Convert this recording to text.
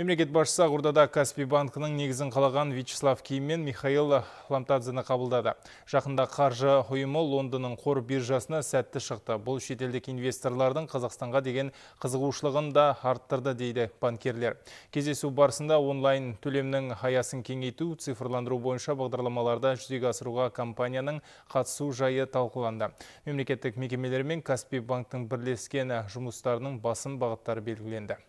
Мемлекет басшысы Ақордада Каспий банкінің негізін қалаған Вячеслав Ким мен Михаил Ламтадзені қабылдады. Жақында қаржы ұйымы Лондонның қор биржасына сәтті шықты. Бұл шетелдік инвесторлардың Қазақстанға деген қызығушылығын да арттырды дейді банкерлер. Кездесу барысында онлайн төлемнің аясын кеңейту, цифрландыру бойынша бағдарламаларда жүзеге асыруға компанияның қатысу жайы талқыланды. Мемлекеттік мекемелер мен Каспий банктің бірлескен жұмыстарының басым бағыттары белгіленді